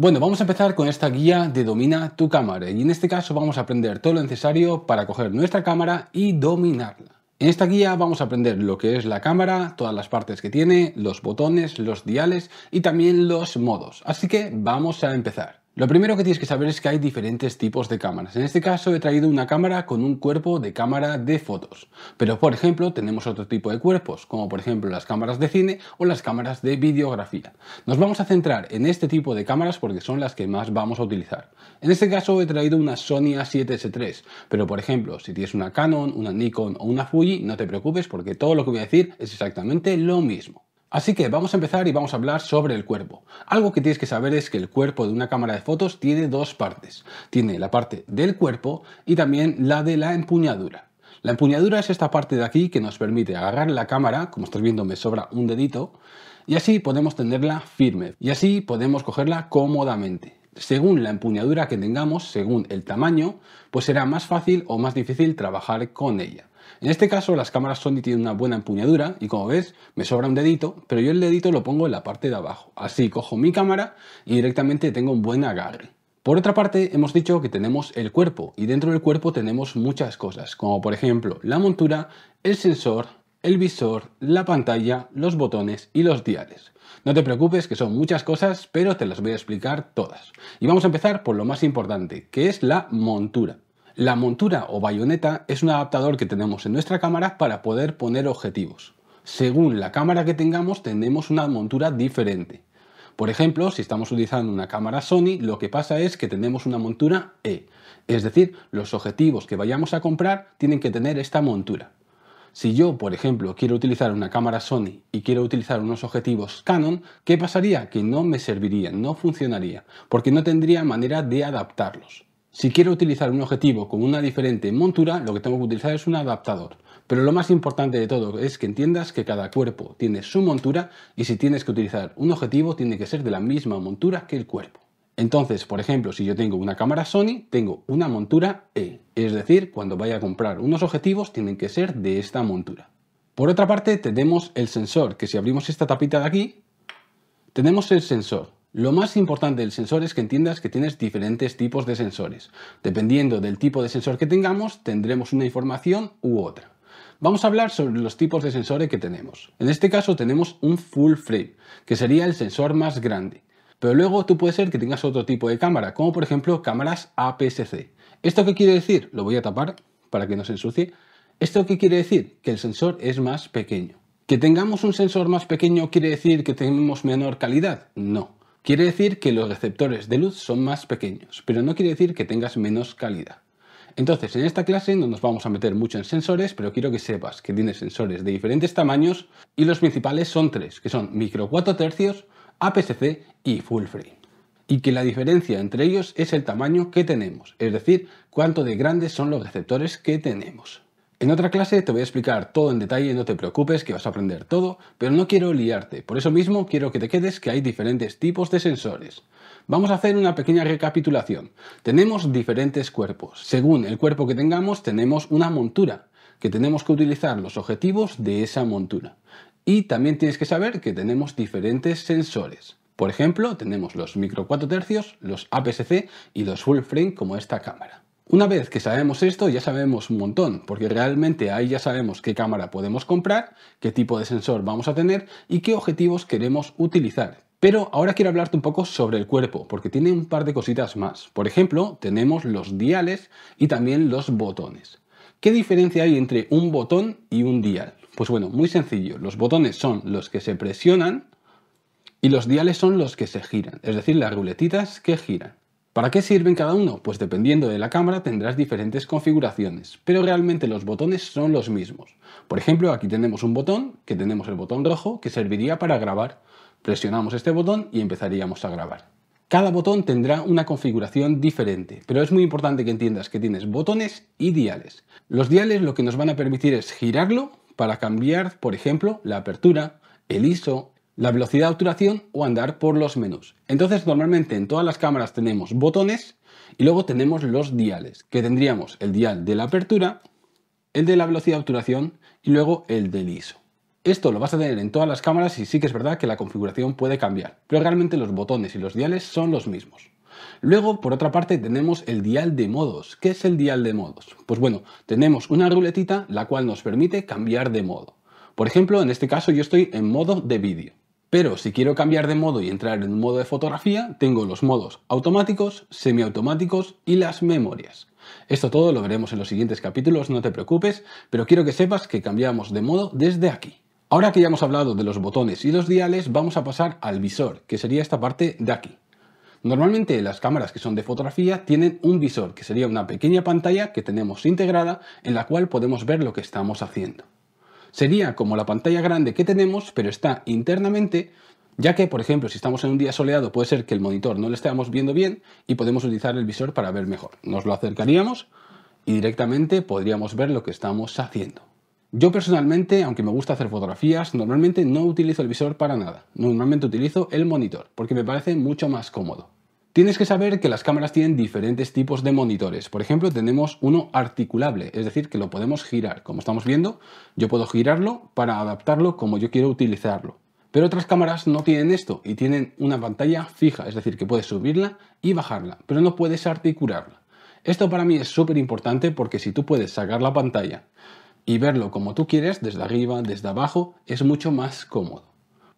Bueno, vamos a empezar con esta guía de Domina tu cámara y en este caso vamos a aprender todo lo necesario para coger nuestra cámara y dominarla. En esta guía vamos a aprender lo que es la cámara, todas las partes que tiene, los botones, los diales y también los modos. Así que vamos a empezar. Lo primero que tienes que saber es que hay diferentes tipos de cámaras. En este caso he traído una cámara con un cuerpo de cámara de fotos. Pero por ejemplo tenemos otro tipo de cuerpos, como por ejemplo las cámaras de cine o las cámaras de videografía. Nos vamos a centrar en este tipo de cámaras porque son las que más vamos a utilizar. En este caso he traído una Sony A7S3, pero por ejemplo si tienes una Canon, una Nikon o una Fuji no te preocupes porque todo lo que voy a decir es exactamente lo mismo. Así que vamos a empezar y vamos a hablar sobre el cuerpo. Algo que tienes que saber es que el cuerpo de una cámara de fotos tiene dos partes. Tiene la parte del cuerpo y también la de la empuñadura. La empuñadura es esta parte de aquí que nos permite agarrar la cámara, como estás viendo me sobra un dedito, y así podemos tenerla firme y así podemos cogerla cómodamente. Según la empuñadura que tengamos, según el tamaño, pues será más fácil o más difícil trabajar con ella. En este caso las cámaras Sony tienen una buena empuñadura y como ves me sobra un dedito, pero yo el dedito lo pongo en la parte de abajo. Así cojo mi cámara y directamente tengo un buen agarre. Por otra parte, hemos dicho que tenemos el cuerpo y dentro del cuerpo tenemos muchas cosas, como por ejemplo la montura, el sensor, el visor, la pantalla, los botones y los diales. No te preocupes que son muchas cosas, pero te las voy a explicar todas. Y vamos a empezar por lo más importante, que es la montura. La montura o bayoneta es un adaptador que tenemos en nuestra cámara para poder poner objetivos. Según la cámara que tengamos tenemos una montura diferente. Por ejemplo, si estamos utilizando una cámara Sony, lo que pasa es que tenemos una montura E. Es decir, los objetivos que vayamos a comprar tienen que tener esta montura. Si yo, por ejemplo, quiero utilizar una cámara Sony y quiero utilizar unos objetivos Canon, ¿qué pasaría? Que no me servirían, no funcionaría, porque no tendría manera de adaptarlos. Si quiero utilizar un objetivo con una diferente montura, lo que tengo que utilizar es un adaptador. Pero lo más importante de todo es que entiendas que cada cuerpo tiene su montura y si tienes que utilizar un objetivo tiene que ser de la misma montura que el cuerpo. Entonces, por ejemplo, si yo tengo una cámara Sony, tengo una montura E. Es decir, cuando vaya a comprar unos objetivos tienen que ser de esta montura. Por otra parte, tenemos el sensor, que si abrimos esta tapita de aquí, tenemos el sensor. Lo más importante del sensor es que entiendas que tienes diferentes tipos de sensores. Dependiendo del tipo de sensor que tengamos, tendremos una información u otra. Vamos a hablar sobre los tipos de sensores que tenemos. En este caso tenemos un full frame, que sería el sensor más grande. Pero luego tú puedes ser que tengas otro tipo de cámara, como por ejemplo cámaras APS-C. ¿Esto qué quiere decir? Lo voy a tapar para que no se ensucie. ¿Esto qué quiere decir? Que el sensor es más pequeño. ¿Que tengamos un sensor más pequeño quiere decir que tenemos menor calidad? No. Quiere decir que los receptores de luz son más pequeños, pero no quiere decir que tengas menos calidad. Entonces, en esta clase no nos vamos a meter mucho en sensores, pero quiero que sepas que tiene sensores de diferentes tamaños y los principales son tres, que son micro 4 tercios, APS-C y full frame. Y que la diferencia entre ellos es el tamaño que tenemos, es decir, cuánto de grandes son los receptores que tenemos. En otra clase te voy a explicar todo en detalle, no te preocupes que vas a aprender todo, pero no quiero liarte, por eso mismo quiero que te quedes que hay diferentes tipos de sensores. Vamos a hacer una pequeña recapitulación. Tenemos diferentes cuerpos. Según el cuerpo que tengamos, tenemos una montura, que tenemos que utilizar los objetivos de esa montura. Y también tienes que saber que tenemos diferentes sensores. Por ejemplo, tenemos los micro 4 tercios, los APS-C y los full frame como esta cámara. Una vez que sabemos esto, ya sabemos un montón, porque realmente ahí ya sabemos qué cámara podemos comprar, qué tipo de sensor vamos a tener y qué objetivos queremos utilizar. Pero ahora quiero hablarte un poco sobre el cuerpo, porque tiene un par de cositas más. Por ejemplo, tenemos los diales y también los botones. ¿Qué diferencia hay entre un botón y un dial? Pues bueno, muy sencillo. Los botones son los que se presionan y los diales son los que se giran, es decir, las ruletitas que giran. ¿Para qué sirven cada uno? Pues dependiendo de la cámara tendrás diferentes configuraciones, pero realmente los botones son los mismos. Por ejemplo, aquí tenemos un botón, que tenemos el botón rojo, que serviría para grabar. Presionamos este botón y empezaríamos a grabar. Cada botón tendrá una configuración diferente, pero es muy importante que entiendas que tienes botones y diales. Los diales lo que nos van a permitir es girarlo para cambiar, por ejemplo, la apertura, el ISO, la velocidad de obturación o andar por los menús. Entonces normalmente en todas las cámaras tenemos botones y luego tenemos los diales, que tendríamos el dial de la apertura, el de la velocidad de obturación y luego el del ISO. Esto lo vas a tener en todas las cámaras y sí que es verdad que la configuración puede cambiar, pero realmente los botones y los diales son los mismos. Luego, por otra parte, tenemos el dial de modos. ¿Qué es el dial de modos? Pues bueno, tenemos una ruletita la cual nos permite cambiar de modo. Por ejemplo, en este caso yo estoy en modo de vídeo. Pero si quiero cambiar de modo y entrar en un modo de fotografía, tengo los modos automáticos, semiautomáticos y las memorias. Esto todo lo veremos en los siguientes capítulos, no te preocupes, pero quiero que sepas que cambiamos de modo desde aquí. Ahora que ya hemos hablado de los botones y los diales, vamos a pasar al visor, que sería esta parte de aquí. Normalmente las cámaras que son de fotografía tienen un visor, que sería una pequeña pantalla que tenemos integrada en la cual podemos ver lo que estamos haciendo. Sería como la pantalla grande que tenemos, pero está internamente, ya que, por ejemplo, si estamos en un día soleado, puede ser que el monitor no lo estemos viendo bien y podemos utilizar el visor para ver mejor. Nos lo acercaríamos y directamente podríamos ver lo que estamos haciendo. Yo personalmente, aunque me gusta hacer fotografías, normalmente no utilizo el visor para nada. Normalmente utilizo el monitor, porque me parece mucho más cómodo. Tienes que saber que las cámaras tienen diferentes tipos de monitores. Por ejemplo, tenemos uno articulable, es decir, que lo podemos girar. Como estamos viendo, yo puedo girarlo para adaptarlo como yo quiero utilizarlo. Pero otras cámaras no tienen esto y tienen una pantalla fija, es decir, que puedes subirla y bajarla, pero no puedes articularla. Esto para mí es súper importante porque si tú puedes sacar la pantalla y verlo como tú quieres, desde arriba, desde abajo, es mucho más cómodo.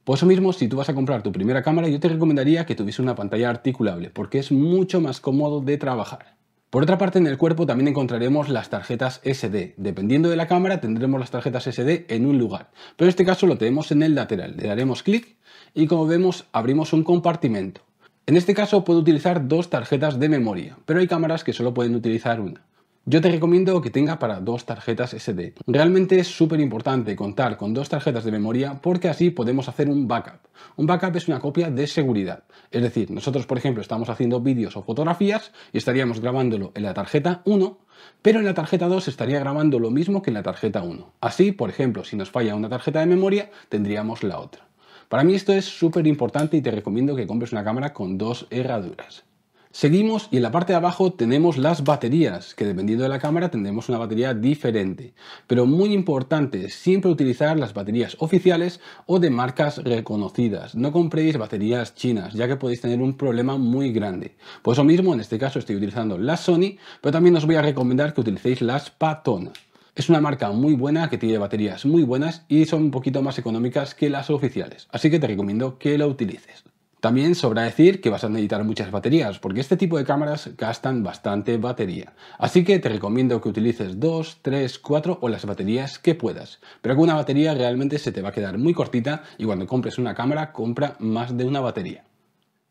Por pues eso mismo, si tú vas a comprar tu primera cámara, yo te recomendaría que tuviese una pantalla articulable, porque es mucho más cómodo de trabajar. Por otra parte, en el cuerpo también encontraremos las tarjetas SD. Dependiendo de la cámara, tendremos las tarjetas SD en un lugar, pero en este caso lo tenemos en el lateral. Le daremos clic y como vemos, abrimos un compartimento. En este caso puedo utilizar dos tarjetas de memoria, pero hay cámaras que solo pueden utilizar una. Yo te recomiendo que tenga para dos tarjetas SD. Realmente es súper importante contar con dos tarjetas de memoria porque así podemos hacer un backup. Un backup es una copia de seguridad. Es decir, nosotros por ejemplo estamos haciendo vídeos o fotografías y estaríamos grabándolo en la tarjeta 1, pero en la tarjeta 2 estaría grabando lo mismo que en la tarjeta 1. Así, por ejemplo, si nos falla una tarjeta de memoria, tendríamos la otra. Para mí esto es súper importante y te recomiendo que compres una cámara con dos herraduras. Seguimos y en la parte de abajo tenemos las baterías, que dependiendo de la cámara tendremos una batería diferente. Pero muy importante, siempre utilizar las baterías oficiales o de marcas reconocidas. No compréis baterías chinas, ya que podéis tener un problema muy grande. Por eso mismo, en este caso estoy utilizando las Sony, pero también os voy a recomendar que utilicéis las Paton. Es una marca muy buena que tiene baterías muy buenas y son un poquito más económicas que las oficiales, así que te recomiendo que la utilices. También sobra decir que vas a necesitar muchas baterías, porque este tipo de cámaras gastan bastante batería. Así que te recomiendo que utilices 2, 3, 4 o las baterías que puedas. Pero que una batería realmente se te va a quedar muy cortita y cuando compres una cámara compra más de una batería.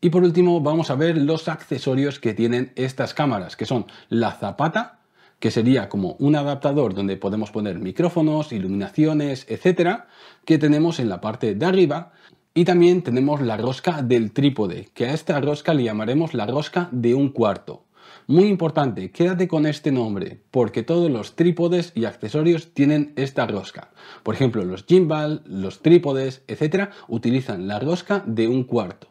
Y por último vamos a ver los accesorios que tienen estas cámaras, que son la zapata, que sería como un adaptador donde podemos poner micrófonos, iluminaciones, etcétera, que tenemos en la parte de arriba y también tenemos la rosca del trípode, que a esta rosca le llamaremos la rosca de un cuarto. Muy importante, quédate con este nombre, porque todos los trípodes y accesorios tienen esta rosca. Por ejemplo, los gimbal, los trípodes, etcétera, utilizan la rosca de un cuarto.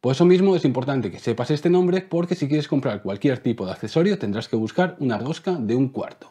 Por eso mismo es importante que sepas este nombre, porque si quieres comprar cualquier tipo de accesorio tendrás que buscar una rosca de un cuarto.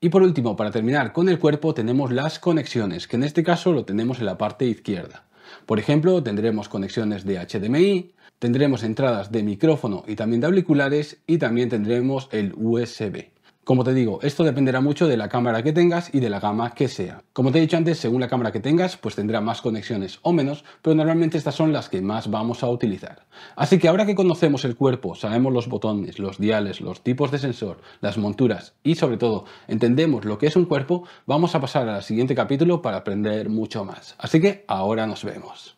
Y por último, para terminar con el cuerpo, tenemos las conexiones, que en este caso lo tenemos en la parte izquierda. Por ejemplo, tendremos conexiones de HDMI, tendremos entradas de micrófono y también de auriculares y también tendremos el USB. Como te digo, esto dependerá mucho de la cámara que tengas y de la gama que sea. Como te he dicho antes, según la cámara que tengas, pues tendrá más conexiones o menos, pero normalmente estas son las que más vamos a utilizar. Así que ahora que conocemos el cuerpo, sabemos los botones, los diales, los tipos de sensor, las monturas y sobre todo entendemos lo que es un cuerpo, vamos a pasar al siguiente capítulo para aprender mucho más. Así que ahora nos vemos.